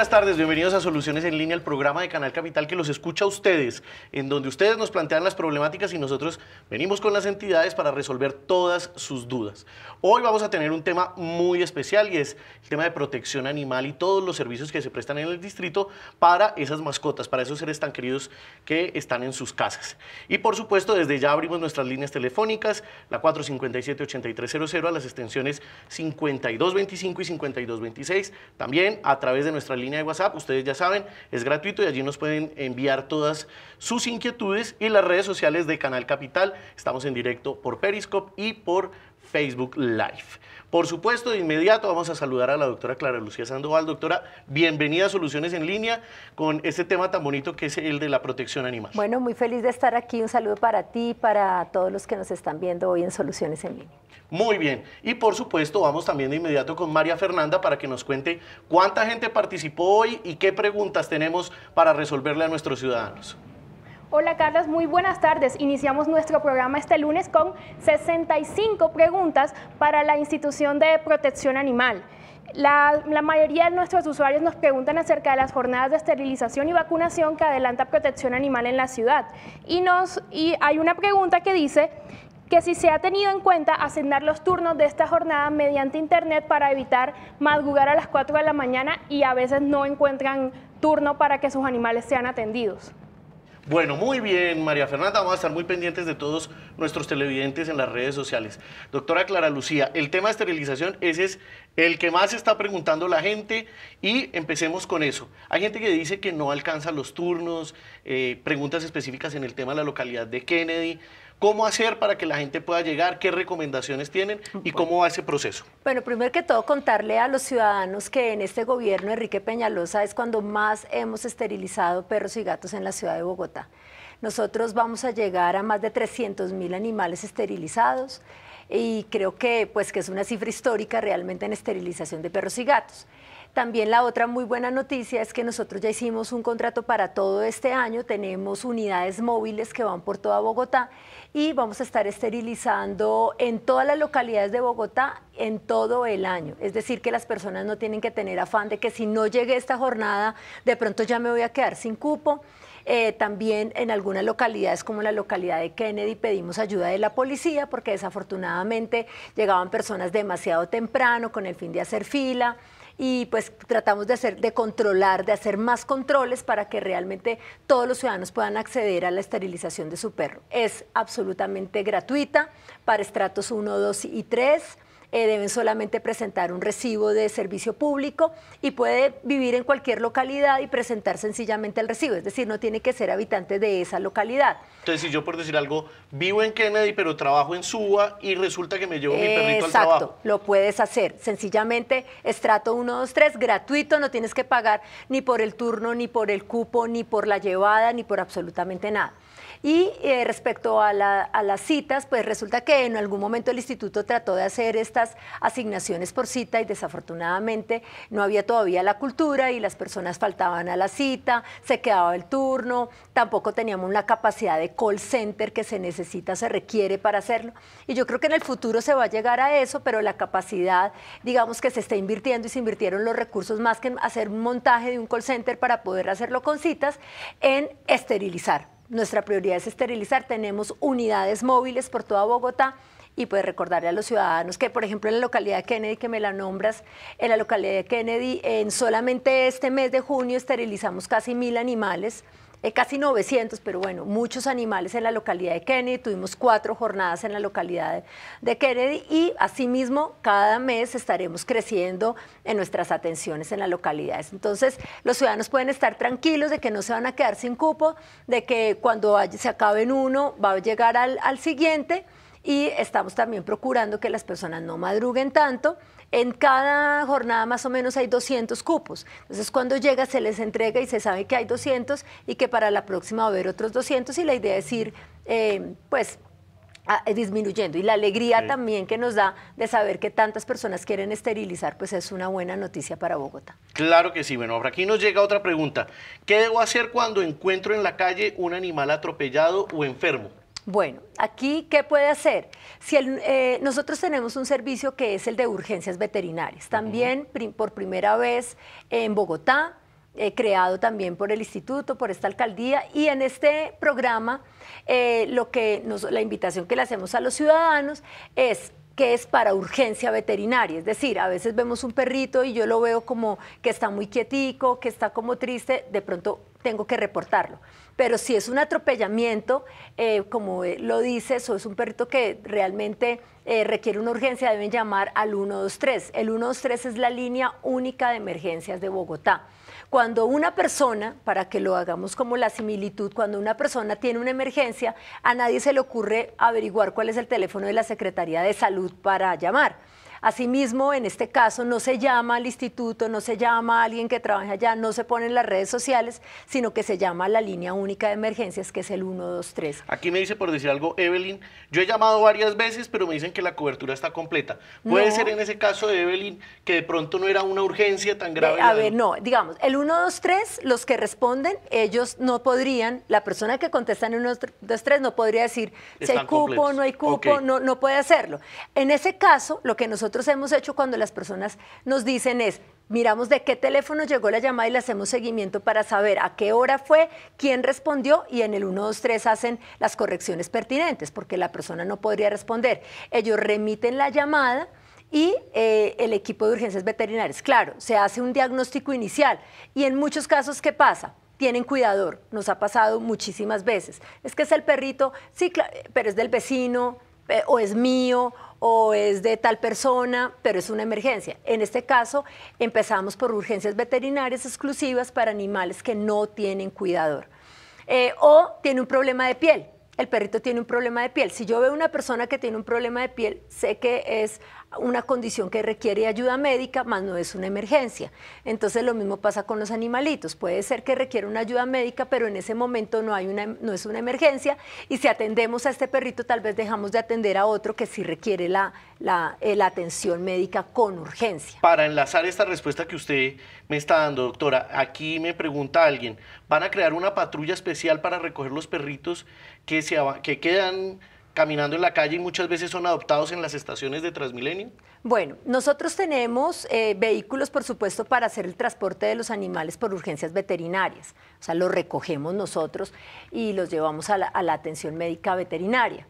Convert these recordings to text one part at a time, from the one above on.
buenas tardes, bienvenidos a Soluciones en Línea, el programa de Canal Capital que los escucha a ustedes, en donde ustedes nos plantean las problemáticas y nosotros venimos con las entidades para resolver todas sus dudas. Hoy vamos a tener un tema muy especial y es el tema de protección animal y todos los servicios que se prestan en el distrito para esas mascotas, para esos seres tan queridos que están en sus casas. Y por supuesto, desde ya abrimos nuestras líneas telefónicas, la 457-8300 a las extensiones 5225 y 5226, también a través de nuestra línea de WhatsApp, ustedes ya saben, es gratuito y allí nos pueden enviar todas sus inquietudes y las redes sociales de Canal Capital. Estamos en directo por Periscope y por Facebook Live. Por supuesto, de inmediato vamos a saludar a la doctora Clara Lucía Sandoval. Doctora, bienvenida a Soluciones en Línea con este tema tan bonito que es el de la protección animal. Bueno, muy feliz de estar aquí. Un saludo para ti y para todos los que nos están viendo hoy en Soluciones en Línea. Muy bien. Y por supuesto, vamos también de inmediato con María Fernanda para que nos cuente cuánta gente participó hoy y qué preguntas tenemos para resolverle a nuestros ciudadanos. Hola Carlos, muy buenas tardes. Iniciamos nuestro programa este lunes con 65 preguntas para la institución de protección animal. La, mayoría de nuestros usuarios nos preguntan acerca de las jornadas de esterilización y vacunación que adelanta protección animal en la ciudad. Y, y hay una pregunta que dice que si se ha tenido en cuenta asignar los turnos de esta jornada mediante internet para evitar madrugar a las 4 de la mañana y a veces no encuentran turno para que sus animales sean atendidos. Bueno, muy bien, María Fernanda. Vamos a estar muy pendientes de todos nuestros televidentes en las redes sociales. Doctora Clara Lucía, el tema de esterilización, ese es el que más está preguntando la gente y empecemos con eso. Hay gente que dice que no alcanza los turnos, eh, preguntas específicas en el tema de la localidad de Kennedy. ¿Cómo hacer para que la gente pueda llegar? ¿Qué recomendaciones tienen? ¿Y cómo va ese proceso? Bueno, primero que todo, contarle a los ciudadanos que en este gobierno Enrique Peñalosa es cuando más hemos esterilizado perros y gatos en la ciudad de Bogotá. Nosotros vamos a llegar a más de 300 mil animales esterilizados y creo que, pues, que es una cifra histórica realmente en esterilización de perros y gatos. También la otra muy buena noticia es que nosotros ya hicimos un contrato para todo este año, tenemos unidades móviles que van por toda Bogotá y vamos a estar esterilizando en todas las localidades de Bogotá en todo el año. Es decir, que las personas no tienen que tener afán de que si no llegue esta jornada, de pronto ya me voy a quedar sin cupo. Eh, también en algunas localidades, como la localidad de Kennedy, pedimos ayuda de la policía porque desafortunadamente llegaban personas demasiado temprano con el fin de hacer fila y pues tratamos de hacer, de controlar, de hacer más controles para que realmente todos los ciudadanos puedan acceder a la esterilización de su perro. Es absolutamente gratuita para estratos 1, 2 y 3. Eh, deben solamente presentar un recibo de servicio público y puede vivir en cualquier localidad y presentar sencillamente el recibo, es decir, no tiene que ser habitante de esa localidad. Entonces, si yo por decir algo, vivo en Kennedy pero trabajo en Suba y resulta que me llevo mi perrito al trabajo. Exacto, lo puedes hacer, sencillamente estrato 1, 2, 3, gratuito, no tienes que pagar ni por el turno, ni por el cupo, ni por la llevada, ni por absolutamente nada. Y eh, respecto a, a, las citas, pues resulta que en algún momento el instituto trató de hacer estas asignaciones por cita y desafortunadamente no había todavía la cultura y las personas faltaban a la cita, se quedaba el turno, tampoco teníamos la capacidad de call center que se necesita, se requiere para hacerlo. Y yo creo que en el futuro se va a llegar a eso, pero la capacidad, digamos que se está invirtiendo y se invirtieron los recursos más que en hacer un montaje de un call center para poder hacerlo con citas, en esterilizar nuestra prioridad es esterilizar. Tenemos unidades móviles por toda Bogotá y pues recordarle a los ciudadanos que, por ejemplo, en la localidad de Kennedy, que me la nombras, en la localidad de Kennedy, en solamente este mes de junio esterilizamos casi mil animales eh, casi 900, pero bueno, muchos animales en la localidad de Kennedy. Tuvimos cuatro jornadas en la localidad de, Kennedy y asimismo cada mes estaremos creciendo en nuestras atenciones en las localidades. Entonces, los ciudadanos pueden estar tranquilos de que no se van a quedar sin cupo, de que cuando se acabe en uno va a llegar al, al siguiente y estamos también procurando que las personas no madruguen tanto en cada jornada más o menos hay 200 cupos. Entonces cuando llega se les entrega y se sabe que hay 200 y que para la próxima va a haber otros 200 y la idea es ir, eh, pues, eh, disminuyendo. Y la alegría también que nos da de saber que tantas personas quieren esterilizar, pues es una buena noticia para Bogotá. Claro que sí. Bueno, ahora aquí nos llega otra pregunta. ¿Qué debo hacer cuando encuentro en la calle un animal atropellado o enfermo? Bueno, aquí, ¿qué puede hacer? Si eh, nosotros tenemos un servicio que es el de urgencias veterinarias, también por primera vez en Bogotá, eh, creado también por el instituto, por esta alcaldía, y en este programa eh, que la invitación que le hacemos a los ciudadanos es que es para urgencia veterinaria. Es decir, a veces vemos un perrito y yo lo veo como que está muy quietico, que está como triste, de pronto tengo que reportarlo pero si es un atropellamiento, eh, como eh, lo dices, o es un perrito que realmente eh, requiere una urgencia, deben llamar al 123. El 123 es la línea única de emergencias de Bogotá. Cuando una persona, para que lo hagamos como la similitud, cuando una persona tiene una emergencia, a nadie se le ocurre averiguar cuál es el teléfono de la Secretaría de Salud para llamar. Asimismo, en este caso no se llama al instituto, no se llama a alguien que trabaja allá, no se pone en las redes sociales, sino que se llama a la línea única de emergencias, que es el 123. Aquí me dice, por decir algo, Evelyn, yo he llamado varias veces, pero me dicen que la cobertura está completa. ¿Puede ser en ese caso Evelyn que de pronto no era una urgencia tan grave? Eh, a ver, no, digamos, el 123, los que responden, ellos no podrían, la persona que contesta en el 123 no podría decir si hay cupo, no hay cupo, no, no puede hacerlo. En ese caso, lo que nosotros hemos hecho cuando las personas nos dicen es, miramos de qué teléfono llegó la llamada y le hacemos seguimiento para saber a qué hora fue, quién respondió y en el 123 hacen las correcciones pertinentes porque la persona no podría responder. Ellos remiten la llamada y eh, el equipo de urgencias veterinarias. Claro, se hace un diagnóstico inicial y en muchos casos, ¿qué pasa? tienen cuidador, nos ha pasado muchísimas veces. Es que es el perrito, sí, pero es del vecino eh, o es mío o es de tal persona, pero es una emergencia. En este caso, empezamos por urgencias veterinarias exclusivas para animales que no tienen cuidador. Eh, o tiene un problema de piel, el perrito tiene un problema de piel. Si yo veo una persona que tiene un problema de piel, sé que es una condición que requiere ayuda médica, más no es una emergencia. Entonces lo mismo pasa con los animalitos. Puede ser que requiera una ayuda médica, pero en ese momento no, hay una, no es una emergencia y si atendemos a este perrito tal vez dejamos de atender a otro que sí requiere la, eh, atención médica con urgencia. Para enlazar esta respuesta que usted me está dando, doctora, aquí me pregunta alguien, ¿van a crear una patrulla especial para recoger los perritos que, se, que quedan caminando en la calle y muchas veces son adoptados en las estaciones de Transmilenio? Bueno, nosotros tenemos eh, vehículos, por supuesto, para hacer el transporte de los animales por urgencias veterinarias. O sea, los recogemos nosotros y los llevamos a la atención médica veterinaria.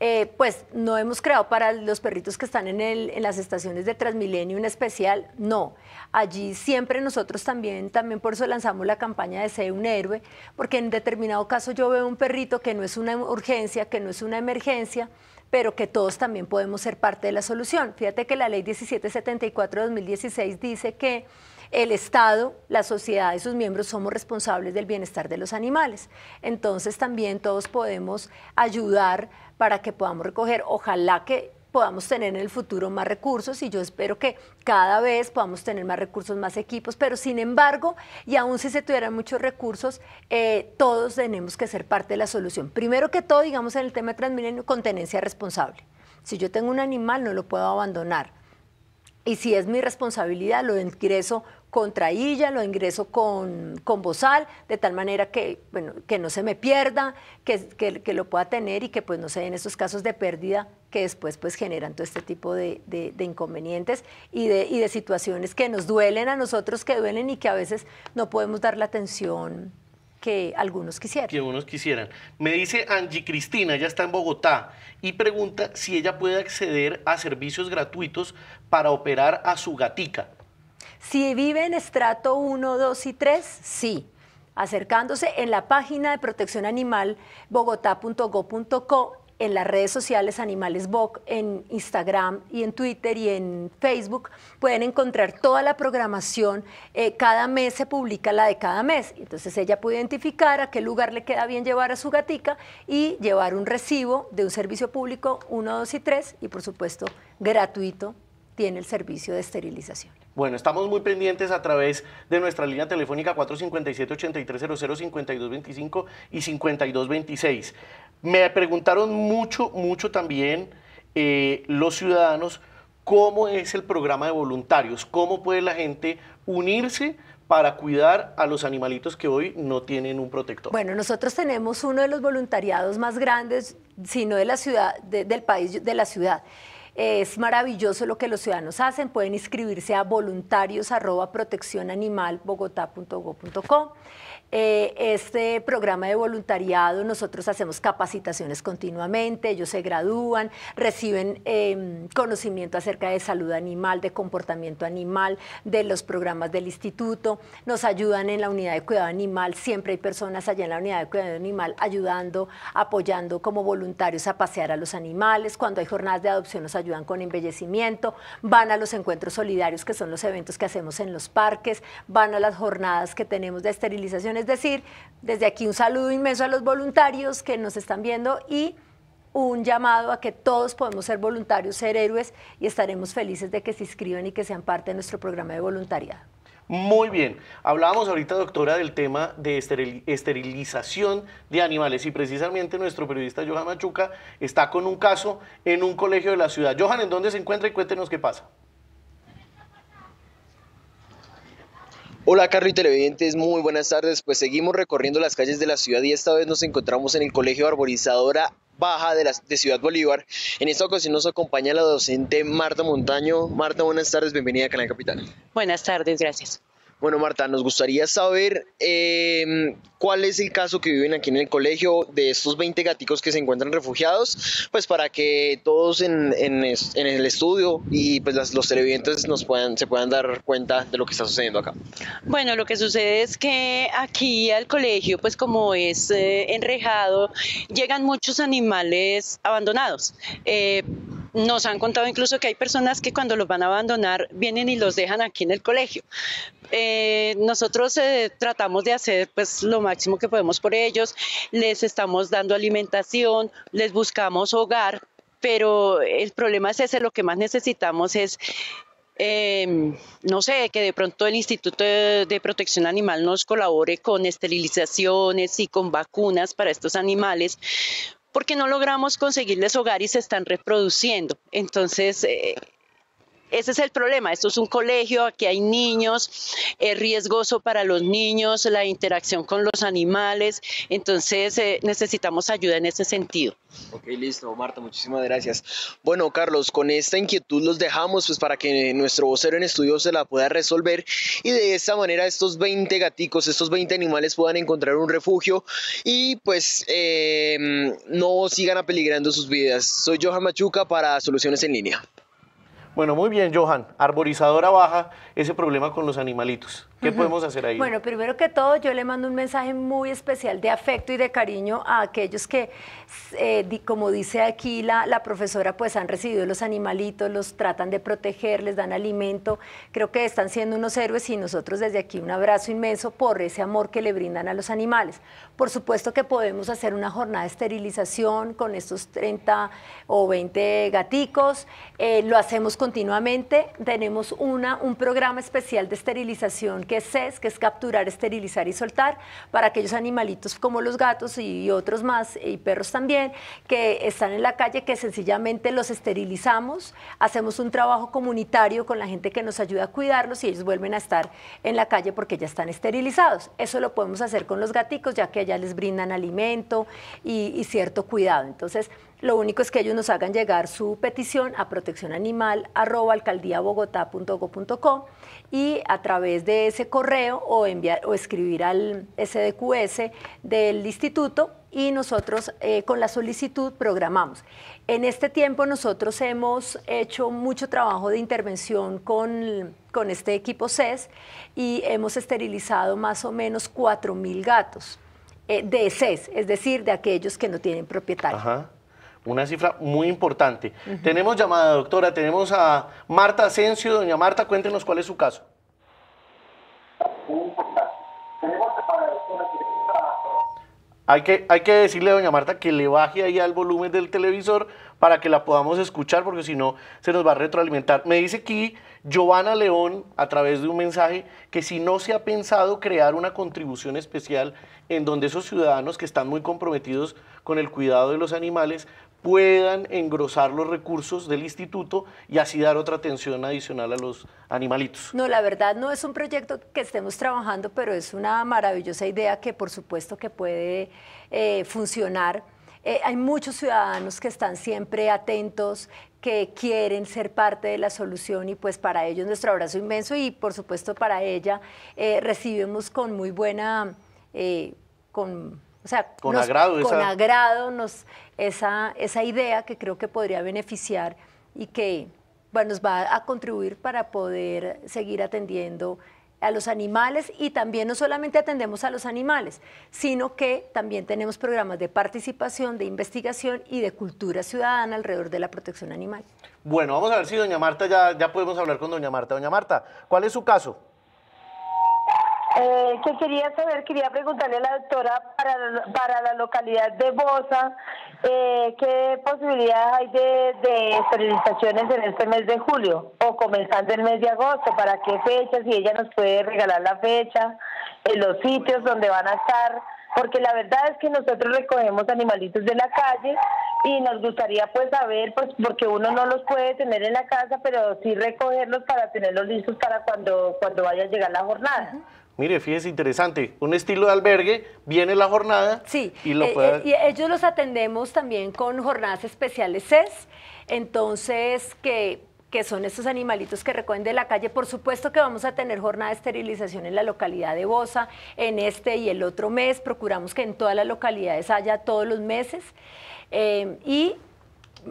Eh, pues no hemos creado para los perritos que están en, en las estaciones de Transmilenio en especial, no. Allí siempre nosotros también, también por eso lanzamos la campaña de ser un héroe, porque en determinado caso yo veo un perrito que no es una urgencia, que no es una emergencia, pero que todos también podemos ser parte de la solución. Fíjate que la ley 1774 de 2016 dice que el Estado, la sociedad y sus miembros somos responsables del bienestar de los animales. Entonces también todos podemos ayudar para que podamos recoger, ojalá que podamos tener en el futuro más recursos y yo espero que cada vez podamos tener más recursos, más equipos, pero sin embargo, y aún si se tuvieran muchos recursos, eh, todos tenemos que ser parte de la solución. Primero que todo, digamos en el tema de Transmilenio, con tenencia responsable. Si yo tengo un animal, no lo puedo abandonar. Y si es mi responsabilidad, lo ingreso contra ella lo ingreso con, con bozal, de tal manera que, bueno, que no se me pierda, que, que, lo pueda tener y que pues no se den esos casos de pérdida que después pues generan todo este tipo de, inconvenientes y de, y de situaciones que nos duelen a nosotros, que duelen y que a veces no podemos dar la atención que algunos quisieran. Que algunos quisieran. Me dice Angie Cristina, ella está en Bogotá, y pregunta si ella puede acceder a servicios gratuitos para operar a su gatica. Si vive en estrato 1, 2 y 3, sí. Acercándose en la página de protección animal bogotá.go.co, en las redes sociales Animales en Instagram y en Twitter y en Facebook, pueden encontrar toda la programación. Eh, cada mes se publica la de cada mes. Entonces ella puede identificar a qué lugar le queda bien llevar a su gatica y llevar un recibo de un servicio público 1, 2 y 3 y por supuesto gratuito tiene el servicio de esterilización. Bueno, estamos muy pendientes a través de nuestra línea telefónica 457-8300-5225 y 5226. Me preguntaron mucho, mucho también eh, los ciudadanos cómo es el programa de voluntarios, cómo puede la gente unirse para cuidar a los animalitos que hoy no tienen un protector. Bueno, nosotros tenemos uno de los voluntariados más grandes, sino de la ciudad, del país, de la ciudad. Es maravilloso lo que los ciudadanos hacen. Pueden inscribirse a voluntarios@proteccionanimalbogota.gov.co. Eh, este programa de voluntariado, nosotros hacemos capacitaciones continuamente, ellos se gradúan, reciben em, conocimiento acerca de salud animal, de comportamiento animal, de los programas del instituto, nos ayudan en la unidad de cuidado animal, siempre hay personas allá en la unidad de cuidado animal ayudando, apoyando como voluntarios a pasear a los animales, cuando hay jornadas de adopción nos ayudan con embellecimiento, van a los encuentros solidarios que son los eventos que hacemos en los parques, van a las jornadas que tenemos de esterilizaciones, es decir, desde aquí un saludo inmenso a los voluntarios que nos están viendo y un llamado a que todos podemos ser voluntarios, ser héroes y estaremos felices de que se inscriban y que sean parte de nuestro programa de voluntariado. Muy bien. Hablábamos ahorita, doctora, del tema de esterilización de animales y precisamente nuestro periodista Johan Machuca está con un caso en un colegio de la ciudad. Johan, ¿en dónde se encuentra y cuéntenos qué pasa? Hola Carlos y televidentes, muy buenas tardes. Pues seguimos recorriendo las calles de la ciudad y esta vez nos encontramos en el Colegio Arborizadora Baja de, la, de Ciudad Bolívar. En esta ocasión nos acompaña la docente Marta Montaño. Marta, buenas tardes, bienvenida a Canal Capital. Buenas tardes, gracias. Bueno, Marta, nos gustaría saber eh, cuál es el caso que viven aquí en el colegio de estos 20 gaticos que se encuentran refugiados, pues para que todos en, en, el estudio y pues los televidentes nos puedan, se puedan dar cuenta de lo que está sucediendo acá. Bueno, lo que sucede es que aquí al colegio, pues como es eh, enrejado, llegan muchos animales abandonados. Eh, nos han contado incluso que hay personas que cuando los van a abandonar vienen y los dejan aquí en el colegio. Eh, nosotros eh, tratamos de hacer pues lo máximo que podemos por ellos, les estamos dando alimentación, les buscamos hogar, pero el problema es ese, lo que más necesitamos es em, no sé, que de pronto el Instituto de Protección Animal nos colabore con esterilizaciones y con vacunas para estos animales, porque no logramos conseguirles hogar y se están reproduciendo. Entonces, eh, ese es el problema. Esto es un colegio, aquí hay niños, es riesgoso para los niños, la interacción con los animales. Entonces eh, necesitamos ayuda en ese sentido. Ok, listo, Marta, muchísimas gracias. Bueno, Carlos, con esta inquietud los dejamos pues para que nuestro vocero en estudio se la pueda resolver y de esta manera estos 20 gaticos, estos 20 animales puedan encontrar un refugio y pues eh, no sigan apeligrando sus vidas. Soy Johan Machuca para Soluciones en Línea. Bueno, muy bien, Johan. Arborizadora baja, ese problema con los animalitos. ¿Qué podemos hacer ahí? Bueno, primero que todo, yo le mando un mensaje muy especial de afecto y de cariño a aquellos que, eh, como dice aquí la, profesora, pues han recibido los animalitos, los tratan de proteger, les dan alimento. Creo que están siendo unos héroes y nosotros desde aquí un abrazo inmenso por ese amor que le brindan a los animales. Por supuesto que podemos hacer una jornada de esterilización con estos 30 o 20 gaticos. Eh, lo hacemos continuamente. Tenemos una, un programa especial de esterilización que es que es capturar, esterilizar y soltar, para aquellos animalitos como los gatos y otros más, eh, y perros también, que están en la calle, que sencillamente los esterilizamos, hacemos un trabajo comunitario con la gente que nos ayuda a cuidarlos y ellos vuelven a estar en la calle porque ya están esterilizados. Eso lo podemos hacer con los gaticos, ya que allá les brindan alimento y, y cierto cuidado. Entonces, lo único es que ellos nos hagan llegar su petición a proteccionanimal.alcaldiabogotá.go.co y a través de ese correo o, enviar, o escribir al SDQS del instituto y nosotros eh, con la solicitud programamos. En este tiempo nosotros hemos hecho mucho trabajo de intervención con, este equipo CES y hemos esterilizado más o menos 4.000 gatos eh, de CES, es decir, de aquellos que no tienen propietario. Una cifra muy importante. Tenemos llamada, doctora. Tenemos a Marta Asensio. Doña Marta, cuéntenos cuál es su caso. Hay que, hay que decirle doña Marta que le baje ahí al volumen del televisor para que la podamos escuchar, porque si no, se nos va a retroalimentar. Me dice aquí Giovanna León, a través de un mensaje, que si no se ha pensado crear una contribución especial en donde esos ciudadanos que están muy comprometidos con el cuidado de los animales puedan engrosar los recursos del instituto y así dar otra atención adicional a los animalitos. No, la verdad no es un proyecto que estemos trabajando, pero es una maravillosa idea que por supuesto que puede eh, funcionar. Eh, hay muchos ciudadanos que están siempre atentos, que quieren ser parte de la solución y pues para ellos nuestro abrazo inmenso y por supuesto para ella eh, recibimos con muy buena... con o sea, con agrado, esa... agrado nos, esa, esa idea que creo que podría beneficiar y que bueno, nos va a contribuir para poder seguir atendiendo a los animales y también no solamente atendemos a los animales, sino que también tenemos programas de participación, de investigación y de cultura ciudadana alrededor de la protección animal. Bueno, vamos a ver si doña Marta, ya, ya podemos hablar con doña Marta. Doña Marta, ¿cuál es su caso? Eh, que quería saber, quería preguntarle a la doctora para, para la localidad de Bosa, eh, ¿qué posibilidades hay de, de esterilizaciones en este mes de julio o comenzando el mes de agosto? ¿Para qué fecha? Si ella nos puede regalar la fecha, eh, los sitios donde van a estar, porque la verdad es que nosotros recogemos animalitos de la calle y nos gustaría pues saber, pues porque uno no los puede tener en la casa, pero sí recogerlos para tenerlos listos para cuando, cuando vaya a llegar la jornada. Mire, fíjese, interesante, un estilo de albergue, viene la jornada sí, y lo eh, eh, y ellos los atendemos también con jornadas especiales CES, entonces que son estos animalitos que recogen de la calle. Por supuesto que vamos a tener jornada de esterilización en la localidad de Bosa, en este y el otro mes. Procuramos que en todas las localidades haya todos los meses. Eh, y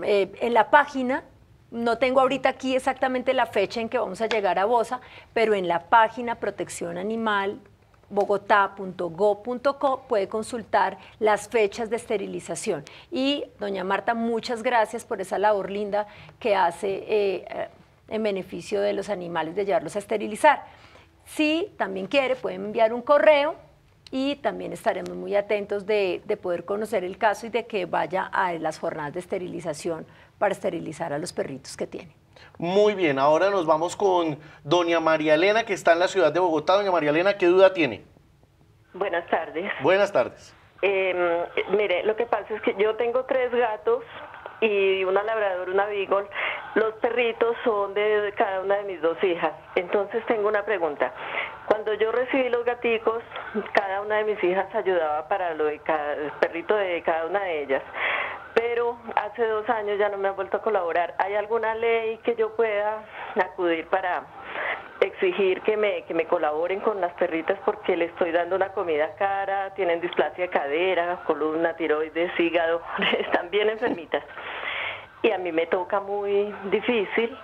en la página no tengo ahorita aquí exactamente la fecha en que vamos a llegar a BOSA, pero en la página protección puede consultar las fechas de esterilización. Y doña Marta, muchas gracias por esa labor linda que hace eh, en beneficio de los animales de llevarlos a esterilizar. Si también quiere, puede enviar un correo y también estaremos muy atentos de poder conocer el caso y de que vaya a las jornadas de esterilización para esterilizar a los perritos que tiene. Muy bien, ahora nos vamos con doña María Elena, que está en la ciudad de Bogotá. Doña María Elena, ¿qué duda tiene? Buenas tardes. Buenas tardes. Em, mire, lo que pasa es que yo tengo tres gatos y una labradora, una beagle. Los perritos son de cada una de mis dos hijas. Entonces tengo una pregunta. Cuando yo recibí los gaticos, cada una de mis hijas ayudaba para lo de cada, perrito de cada una de ellas pero hace dos años ya no me han vuelto a colaborar. ¿Hay alguna ley que yo pueda acudir para exigir que me, que me colaboren con las perritas porque le estoy dando una comida cara, tienen displasia de cadera, columna, tiroides, hígado, están bien enfermitas. Y a mí me toca muy difícil.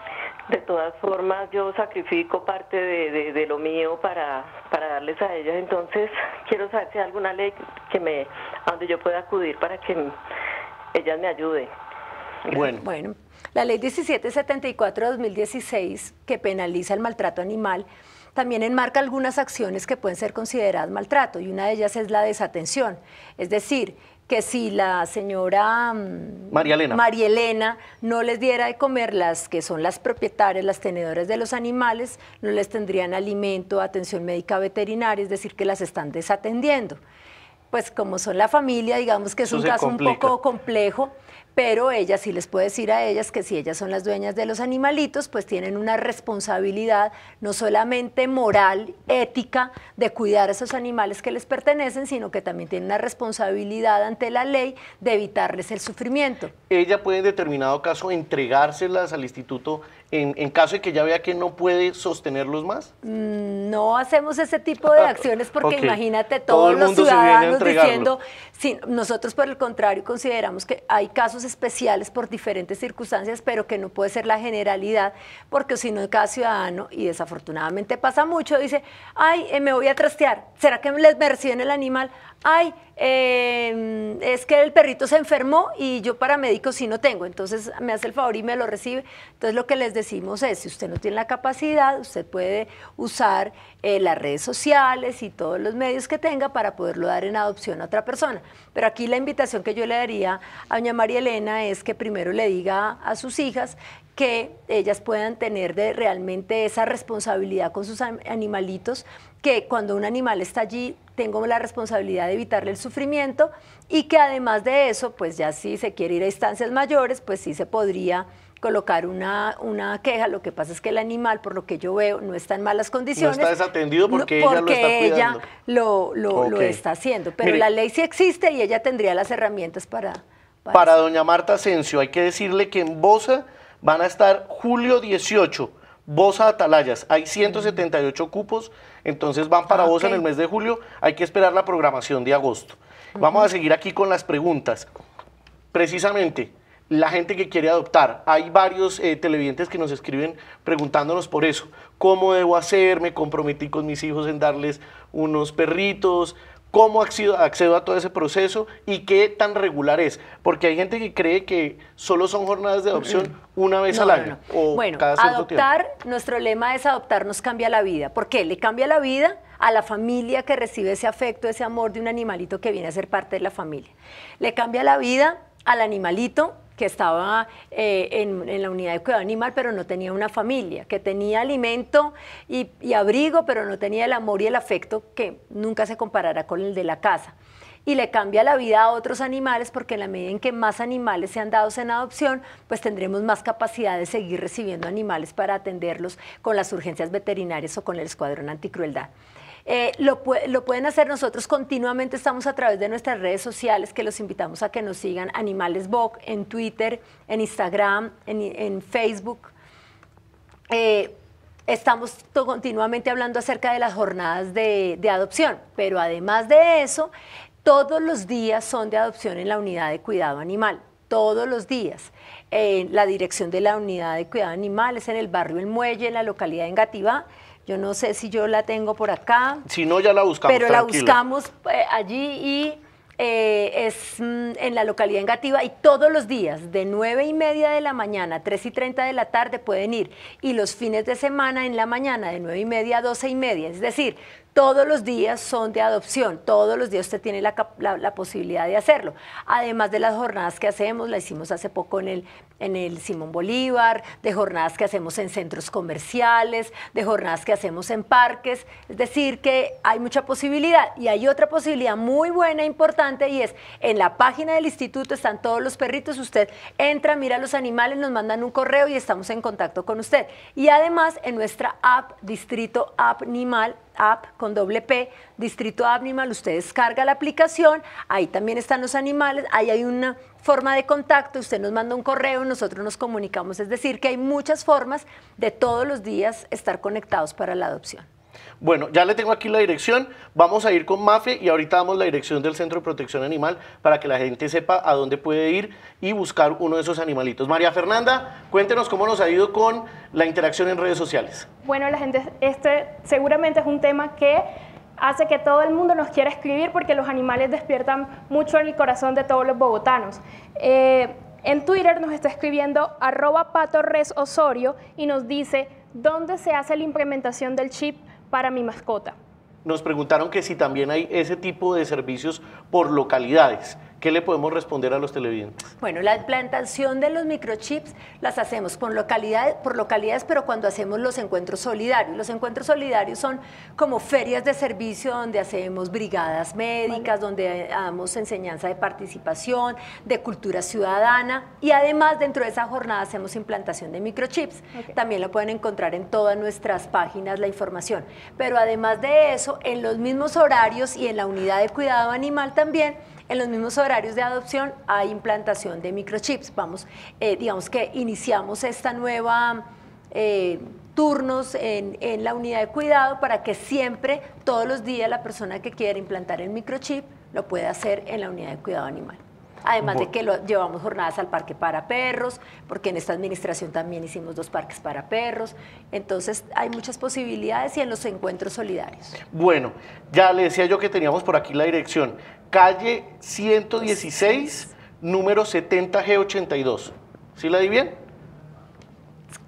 De todas formas, yo sacrifico parte de, de, lo mío para, para darles a ellas. Entonces, quiero saber si hay alguna ley que me, a donde yo pueda acudir para que ella me ayude. Bueno. la ley 1774-2016, que penaliza el maltrato animal, también enmarca algunas acciones que pueden ser consideradas maltrato y una de ellas es la desatención. Es decir, que si la señora mm, María Elena. María Elena. no les diera de comer las que son las propietarias, las tenedoras de los animales, no les tendrían alimento, atención médica veterinaria, es decir, que las están desatendiendo pues como son la familia, digamos que es un caso un poco complejo, pero ella sí les puede decir a ellas que si ellas son las dueñas de los animalitos, pues tienen una responsabilidad no solamente moral, ética, de cuidar a esos animales que les pertenecen, sino que también tienen una responsabilidad ante la ley de evitarles el sufrimiento. Ella puede en determinado caso entregárselas al instituto en, caso de que ya vea que no puede sostenerlos más? Mm, no hacemos ese tipo de acciones porque imagínate todos los ciudadanos diciendo, nosotros por el contrario consideramos que hay casos especiales por diferentes circunstancias, pero que no puede ser la generalidad, porque si no cada ciudadano, y desafortunadamente pasa mucho, dice, ay, eh, me voy a trastear, ¿será que me reciben el animal? ay, em, es que el perrito se enfermó y yo para médico sí no tengo, entonces me hace el favor y me lo recibe. Entonces lo que les decimos es, si usted no tiene la capacidad, usted puede usar eh, las redes sociales y todos los medios que tenga para poderlo dar en adopción a otra persona. Pero aquí la invitación que yo le daría a doña María Elena es que primero le diga a sus hijas que ellas puedan tener de realmente esa responsabilidad con sus animalitos que cuando un animal está allí, tengo la responsabilidad de evitarle el sufrimiento y que además de eso, pues ya si se quiere ir a instancias mayores, pues sí se podría colocar una, una queja. Lo que pasa es que el animal, por lo que yo veo, no está en malas condiciones. No está desatendido porque, ella lo está, cuidando. lo, está haciendo. Pero la ley sí existe y ella tendría las herramientas para... Para, para doña Marta Asensio, hay que decirle que en Bosa van a estar julio 18 Bosa Atalayas, hay 178 mm. cupos, entonces van para ah, vos Bosa en el mes de julio, hay que esperar la programación de agosto. Vamos a seguir aquí con las preguntas. Precisamente, la gente que quiere adoptar, hay varios eh, televidentes que nos escriben preguntándonos por eso, ¿cómo debo hacer? Me comprometí con mis hijos en darles unos perritos, cómo accedo, a todo ese proceso y qué tan regular es. Porque hay gente que cree que solo son jornadas de adopción mm. una vez al año. O bueno, adoptar, nuestro lema es adoptarnos cambia la vida. ¿Por qué? Le cambia la vida a la familia que recibe ese afecto, ese amor de un animalito que viene a ser parte de la familia. Le cambia la vida al animalito que estaba eh, en, la unidad de cuidado animal, pero no tenía una familia, que tenía alimento y, y abrigo, pero no tenía el amor y el afecto que nunca se comparará con el de la casa y le cambia la vida a otros animales porque en la medida en que más animales sean dados en adopción, pues tendremos más capacidad de seguir recibiendo animales para atenderlos con las urgencias veterinarias o con el escuadrón anticrueldad. Eh, lo, pueden hacer nosotros continuamente, estamos a través de nuestras redes sociales, que los invitamos a que nos sigan, Animales en Twitter, en Instagram, en, Facebook. Eh, estamos continuamente hablando acerca de las jornadas de, adopción, pero además de eso, todos los días son de adopción en la unidad de cuidado animal, todos los días. Eh, la dirección de la unidad de cuidado animal es en el barrio El Muelle, en la localidad de Engativá. Yo no sé si yo la tengo por acá. Si no, ya la buscamos. Pero la buscamos eh, allí y eh, es mm, en la localidad Engativa y todos los días, de 9 y media de la mañana a 3 y 30 de la tarde pueden ir. Y los fines de semana en la mañana, de 9 y media a 12 y media. Es decir, todos los días son de adopción, todos los días usted tiene la, posibilidad de hacerlo. Además de las jornadas que hacemos, la hicimos hace poco en el, en el Simón Bolívar, de jornadas que hacemos en centros comerciales, de jornadas que hacemos en parques. Es decir, que hay mucha posibilidad. Y hay otra posibilidad muy buena, e importante, y es en la página del instituto están todos los perritos. Usted entra, mira los animales, nos mandan un correo y estamos en contacto con usted. Y además en nuestra app, Distrito App Animal, App con doble P, Distrito Animal, usted descarga la aplicación, ahí también están los animales, ahí hay una forma de contacto, usted nos manda un correo, nosotros nos comunicamos, es decir, que hay muchas formas de todos los días estar conectados para la adopción. Bueno, ya le tengo aquí la dirección, vamos a ir con Mafe y ahorita damos la dirección del Centro de Protección Animal para que la gente sepa a dónde puede ir y buscar uno de esos animalitos. María Fernanda, cuéntenos cómo nos ha ido con la interacción en redes sociales. Bueno, la gente, este seguramente es un tema que hace que todo el mundo nos quiera escribir porque los animales despiertan mucho en el corazón de todos los bogotanos. Eh, en Twitter nos está escribiendo arroba pato res osorio y nos dice dónde se hace la implementación del chip para mi mascota. Nos preguntaron que si también hay ese tipo de servicios por localidades. ¿Qué le podemos responder a los televidentes? Bueno, la implantación de los microchips las hacemos por, por localidades, pero cuando hacemos los encuentros solidarios. Los encuentros solidarios son como ferias de servicio donde hacemos brigadas médicas, donde damos enseñanza de participación, de cultura ciudadana y además dentro de esa jornada hacemos implantación de microchips. También lo pueden encontrar en todas nuestras páginas la información. Pero además de eso, en los mismos horarios y en la unidad de cuidado animal también, en los mismos horarios de adopción hay implantación de microchips. Vamos, eh, digamos que iniciamos esta nueva... Eh, turnos en, la unidad de cuidado para que siempre, todos los días, la persona que quiera implantar el microchip lo pueda hacer en la unidad de cuidado animal. Además de que llevamos jornadas al parque para perros, porque en esta administración también hicimos dos parques para perros. Entonces hay muchas posibilidades y en los encuentros solidarios. Bueno, ya le decía yo que teníamos por aquí la dirección. Calle 116, número 70G82. ¿Sí la di bien?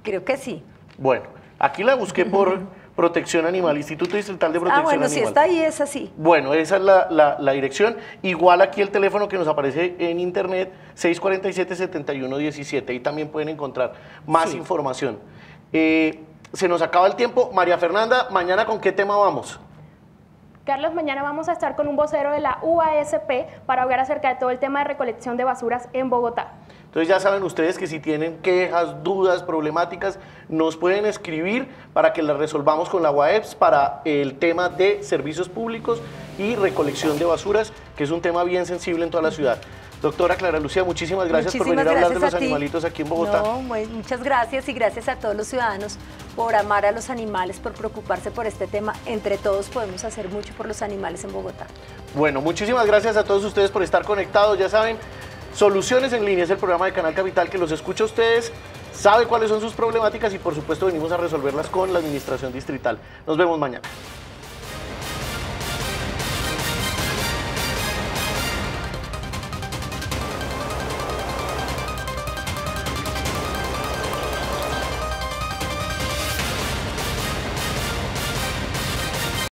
Creo que sí. Bueno, aquí la busqué por... Protección Animal, Instituto Distrital de Protección Animal. Ah, bueno, si está ahí es así. Bueno, esa es la, dirección. Igual aquí el teléfono que nos aparece en internet, 647-7117. Ahí también pueden encontrar más información. Eh, se nos acaba el tiempo. María Fernanda, mañana con qué tema vamos? Carlos, mañana vamos a estar con un vocero de la UASP para hablar acerca de todo el tema de recolección de basuras en Bogotá. Entonces ya saben ustedes que si tienen quejas, dudas, problemáticas, nos pueden escribir para que las resolvamos con la UAEPS para el tema de servicios públicos y recolección de basuras, que es un tema bien sensible en toda la ciudad. Doctora Clara Lucía, muchísimas gracias por venir a hablar de los animalitos aquí en Bogotá. muchas gracias y gracias a todos los ciudadanos por amar a los animales, por preocuparse por este tema. Entre todos podemos hacer mucho por los animales en Bogotá. Bueno, muchísimas gracias a todos ustedes por estar conectados. Ya saben, Soluciones en línea es el programa de Canal Capital que los escucha a ustedes, sabe cuáles son sus problemáticas y por supuesto venimos a resolverlas con la administración distrital. Nos vemos mañana.